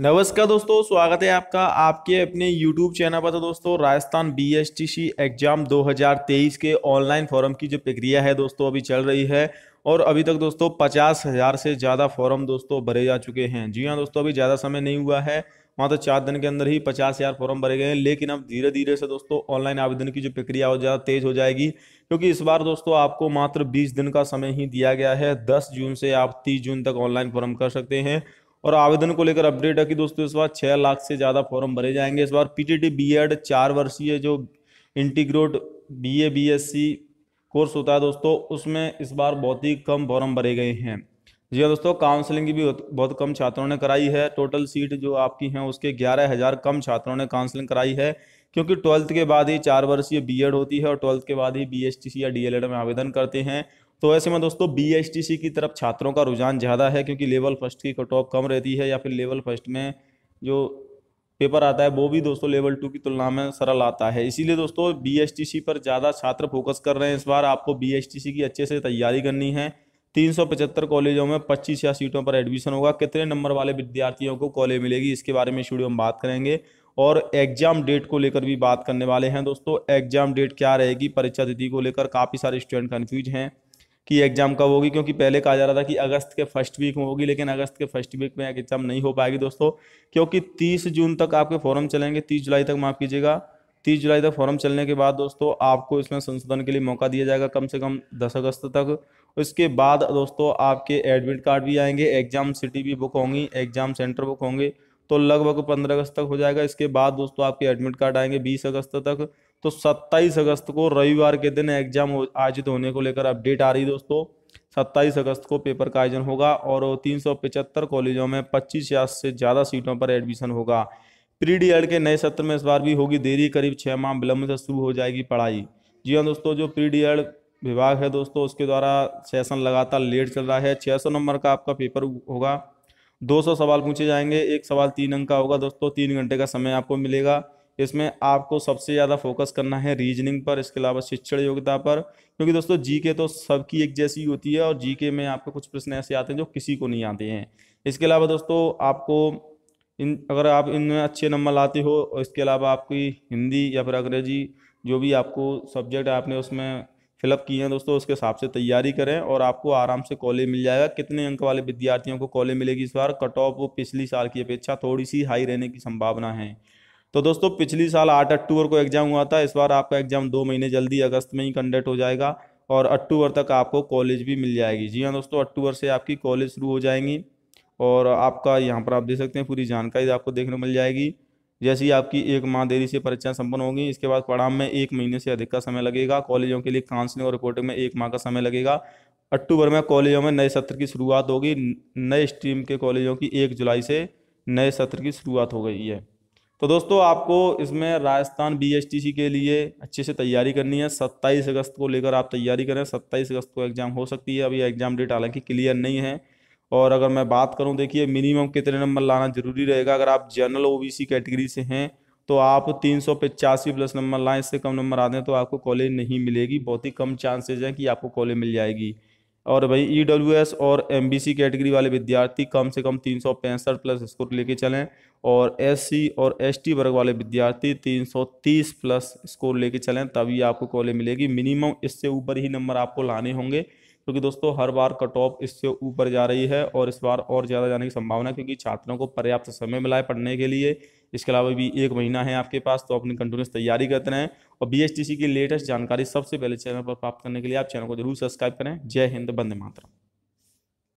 नमस्कार दोस्तों स्वागत है आपका आपके अपने YouTube चैनल पर तो दोस्तों Rajasthan B S T C exam 2023 के ऑनलाइन फॉर्म की जो प्रक्रिया है दोस्तों अभी चल रही है और अभी तक दोस्तों पचास हज़ार से ज़्यादा फॉर्म दोस्तों भरे जा चुके हैं जी हाँ दोस्तों अभी ज़्यादा समय नहीं हुआ है वहाँ तो चार दिन के अंदर ही पचास हज़ार फॉर्म भरे गए हैं लेकिन अब धीरे धीरे से दोस्तों ऑनलाइन आवेदन की जो प्रक्रिया हो ज़्यादा तेज़ हो जाएगी क्योंकि इस बार दोस्तों आपको मात्र बीस दिन का समय ही दिया गया है दस जून से आप तीस जून तक ऑनलाइन फॉर्म कर सकते हैं और आवेदन को लेकर अपडेट है कि दोस्तों इस बार छः लाख से ज़्यादा फॉर्म भरे जाएंगे इस बार पीटीटी बीएड चार वर्षीय जो इंटीग्रोट बीए बीएससी कोर्स होता है दोस्तों उसमें इस बार बहुत ही कम फॉर्म भरे गए हैं जी हाँ दोस्तों काउंसलिंग भी बहुत कम छात्रों ने कराई है टोटल सीट जो आपकी हैं उसके ग्यारह हज़ार कम छात्रों ने काउंसलिंग कराई है क्योंकि ट्वेल्थ के बाद ही चार वर्षीय बीएड होती है और ट्वेल्थ के बाद ही बीएसटीसी या डीएलएड में आवेदन करते हैं तो ऐसे में दोस्तों बी की तरफ छात्रों का रुझान ज़्यादा है क्योंकि लेवल फर्स्ट की कट ऑफ कम रहती है या फिर लेवल फर्स्ट में जो पेपर आता है वो भी दोस्तों लेवल टू की तुलना में सरल आता है इसीलिए दोस्तों बी पर ज़्यादा छात्र फोकस कर रहे हैं इस बार आपको बी की अच्छे से तैयारी करनी है तीन सौ पचहत्तर कॉलेजों में पच्चीस या सीटों पर एडमिशन होगा कितने नंबर वाले विद्यार्थियों को कॉलेज मिलेगी इसके बारे में स्टूडियो हम में बात करेंगे और एग्जाम डेट को लेकर भी बात करने वाले हैं दोस्तों एग्जाम डेट क्या रहेगी परीक्षा तिथि को लेकर काफ़ी सारे स्टूडेंट कन्फ्यूज हैं कि एग्ज़ाम कब होगी क्योंकि पहले कहा जा रहा था कि अगस्त के फर्स्ट वीक में होगी लेकिन अगस्त के फर्स्ट वीक में एग्ज़ाम नहीं हो पाएगी दोस्तों क्योंकि तीस जून तक आपके फॉर्म चलेंगे तीस जुलाई तक माफ़ कीजिएगा तीस जुलाई तक फॉर्म चलने के बाद दोस्तों आपको इसमें संशोधन के लिए मौका दिया जाएगा कम से कम दस अगस्त तक उसके बाद दोस्तों आपके एडमिट कार्ड भी आएंगे एग्ज़ाम सिटी भी बुक होंगी एग्ज़ाम सेंटर बुक होंगे तो लगभग पंद्रह अगस्त तक हो जाएगा इसके बाद दोस्तों आपके एडमिट कार्ड आएंगे बीस अगस्त तक तो 27 अगस्त को रविवार के दिन एग्जाम आयोजित होने को लेकर अपडेट आ रही दोस्तों 27 अगस्त को पेपर का आयोजन होगा और तीन कॉलेजों में पच्चीस या से ज़्यादा सीटों पर एडमिशन होगा प्री डी के नए सत्र में इस बार भी होगी देरी करीब छः माह विलंब से शुरू हो जाएगी पढ़ाई जी हाँ दोस्तों जो प्री डी विभाग है दोस्तों उसके द्वारा सेशन लगातार लेट चल रहा है सौ नंबर का आपका पेपर होगा 200 सवाल पूछे जाएंगे एक सवाल तीन अंक का होगा दोस्तों तीन घंटे का समय आपको मिलेगा इसमें आपको सबसे ज़्यादा फोकस करना है रीजनिंग पर इसके अलावा शिक्षण योग्यता पर क्योंकि दोस्तों जीके तो सबकी एक जैसी होती है और जीके में आपको कुछ प्रश्न ऐसे आते हैं जो किसी को नहीं आते हैं इसके अलावा दोस्तों आपको इन अगर आप इनमें अच्छे नंबर लाते हो और इसके अलावा आपकी हिंदी या फिर अंग्रेजी जो भी आपको सब्जेक्ट आपने उसमें फिलअप किए हैं दोस्तों उसके हिसाब से तैयारी करें और आपको आराम से कॉलेज मिल जाएगा कितने अंक वाले विद्यार्थियों को कॉलेज मिलेगी इस बार कट ऑफ पिछली साल की अपेक्षा थोड़ी सी हाई रहने की संभावना है तो दोस्तों पिछली साल आठ अक्टूबर को एग्ज़ाम हुआ था इस बार आपका एग्ज़ाम दो महीने जल्दी अगस्त में ही कंडक्ट हो जाएगा और अक्टूबर तक आपको कॉलेज भी मिल जाएगी जी हाँ दोस्तों अक्टूबर से आपकी कॉलेज शुरू हो जाएंगी और आपका यहाँ पर आप देख सकते हैं पूरी जानकारी आपको देखने को मिल जाएगी जैसे ही आपकी एक माह देरी से परीक्षाएं संपन्न होंगी इसके बाद पढ़ाम में एक महीने से अधिक का समय लगेगा कॉलेजों के लिए काउंसलिंग और रिपोर्टिंग में एक माह का समय लगेगा अक्टूबर में कॉलेजों में नए सत्र की शुरुआत होगी नए स्ट्रीम के कॉलेजों की एक जुलाई से नए सत्र की शुरुआत हो गई है तो दोस्तों आपको इसमें राजस्थान बीएसटीसी के लिए अच्छे से तैयारी करनी है 27 अगस्त को लेकर आप तैयारी करें 27 अगस्त को एग्ज़ाम हो सकती है अभी एग्ज़ाम डेट हालांकि क्लियर नहीं है और अगर मैं बात करूं देखिए मिनिमम कितने नंबर लाना ज़रूरी रहेगा अगर आप जनरल ओबीसी कैटेगरी से हैं तो आप तीन प्लस नंबर लाएँ इससे कम नंबर आते हैं तो आपको कॉलेज नहीं मिलेगी बहुत ही कम चांसेज हैं कि आपको कॉलेज मिल जाएगी और भाई ई डब्ल्यू एस और एम बी सी कैटेगरी वाले विद्यार्थी कम से कम तीन सौ पैंसठ प्लस स्कोर लेके चलें और एस सी और एस टी वर्ग वाले विद्यार्थी तीन सौ तीस प्लस स्कोर लेके चलें तभी आपको कॉलेज मिलेगी मिनिमम इससे ऊपर ही नंबर आपको लाने होंगे क्योंकि दोस्तों हर बार कट ऑफ इससे ऊपर जा रही है और इस बार और ज़्यादा जाने की संभावना है क्योंकि छात्रों को पर्याप्त समय मिला है पढ़ने के लिए इसके अलावा भी एक महीना है आपके पास तो अपनी कंटिन्यूस तैयारी करते रहें और बी की लेटेस्ट जानकारी सबसे पहले चैनल पर प्राप्त करने के लिए आप चैनल को जरूर सब्सक्राइब करें जय हिंद बंदे मातरम